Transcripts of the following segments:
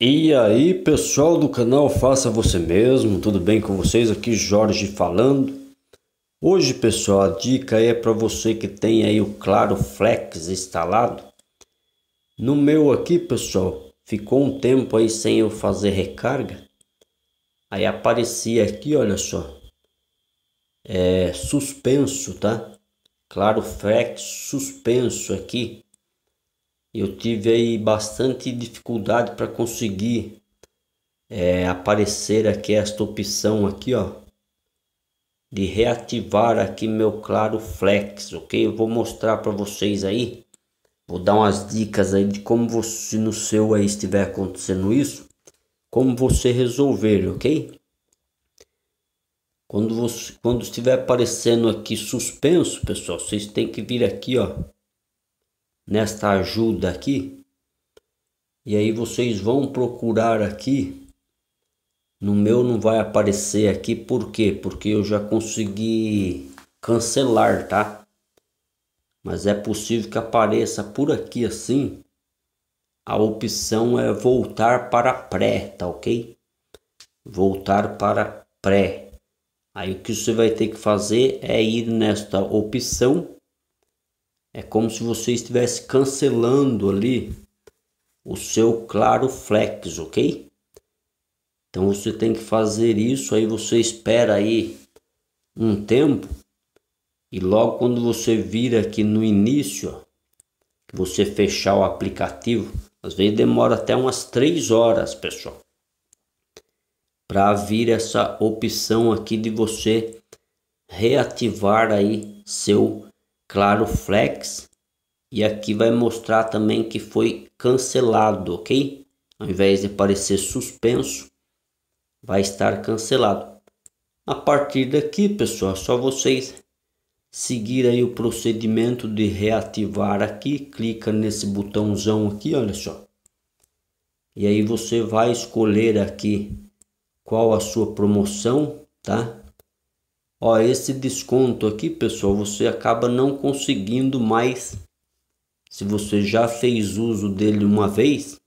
E aí pessoal do canal Faça Você Mesmo, tudo bem com vocês? Aqui Jorge falando. Hoje pessoal, a dica é para você que tem aí o Claro Flex instalado. No meu aqui pessoal, ficou um tempo aí sem eu fazer recarga. Aí aparecia aqui, olha só. É suspenso, tá? Claro Flex suspenso aqui eu tive aí bastante dificuldade para conseguir é, aparecer aqui esta opção aqui ó de reativar aqui meu claro flex ok eu vou mostrar para vocês aí vou dar umas dicas aí de como você no seu aí estiver acontecendo isso como você resolver ok quando você quando estiver aparecendo aqui suspenso pessoal vocês têm que vir aqui ó nesta ajuda aqui. E aí vocês vão procurar aqui. No meu não vai aparecer aqui, por quê? Porque eu já consegui cancelar, tá? Mas é possível que apareça por aqui assim. A opção é voltar para pré, tá ok? Voltar para pré. Aí o que você vai ter que fazer é ir nesta opção é como se você estivesse cancelando ali o seu claro flex, ok? Então você tem que fazer isso, aí você espera aí um tempo e logo quando você vir aqui no início, ó, você fechar o aplicativo, às vezes demora até umas 3 horas, pessoal, para vir essa opção aqui de você reativar aí seu Claro Flex. E aqui vai mostrar também que foi cancelado, ok? Ao invés de aparecer suspenso, vai estar cancelado. A partir daqui, pessoal, é só vocês seguir aí o procedimento de reativar aqui. Clica nesse botãozão aqui, olha só. E aí você vai escolher aqui qual a sua promoção, tá? Ó, esse desconto aqui, pessoal, você acaba não conseguindo mais. Se você já fez uso dele uma vez,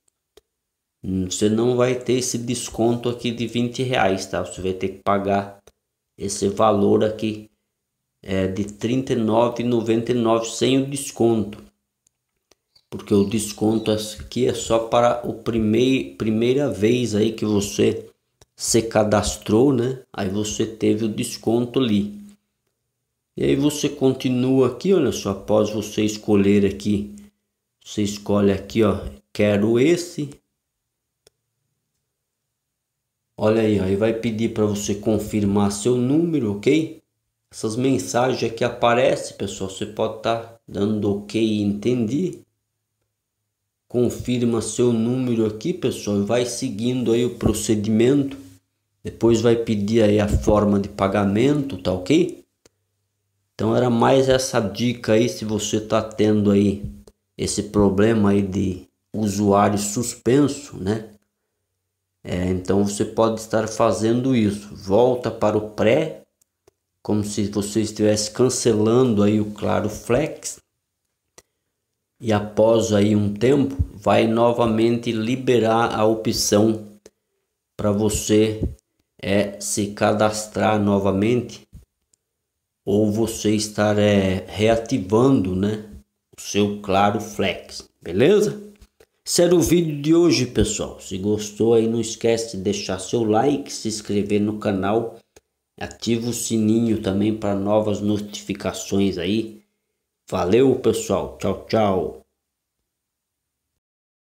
você não vai ter esse desconto aqui de 20 reais, tá? Você vai ter que pagar esse valor aqui é, de R$39,99 sem o desconto. Porque o desconto aqui é só para o primeiro primeira vez aí que você se cadastrou, né? Aí você teve o desconto ali. E aí você continua aqui, olha só, após você escolher aqui, você escolhe aqui, ó, quero esse. Olha aí, ó, aí vai pedir para você confirmar seu número, ok? Essas mensagens aqui aparecem, pessoal, você pode estar tá dando ok, entendi. Confirma seu número aqui, pessoal, e vai seguindo aí o procedimento depois vai pedir aí a forma de pagamento, tá ok? Então era mais essa dica aí se você tá tendo aí esse problema aí de usuário suspenso, né? É, então você pode estar fazendo isso. Volta para o pré, como se você estivesse cancelando aí o Claro Flex. E após aí um tempo, vai novamente liberar a opção para você é se cadastrar novamente ou você estar é, reativando né, o seu Claro Flex, beleza? Esse era o vídeo de hoje, pessoal. Se gostou aí, não esquece de deixar seu like, se inscrever no canal, ativa o sininho também para novas notificações aí. Valeu, pessoal. Tchau, tchau.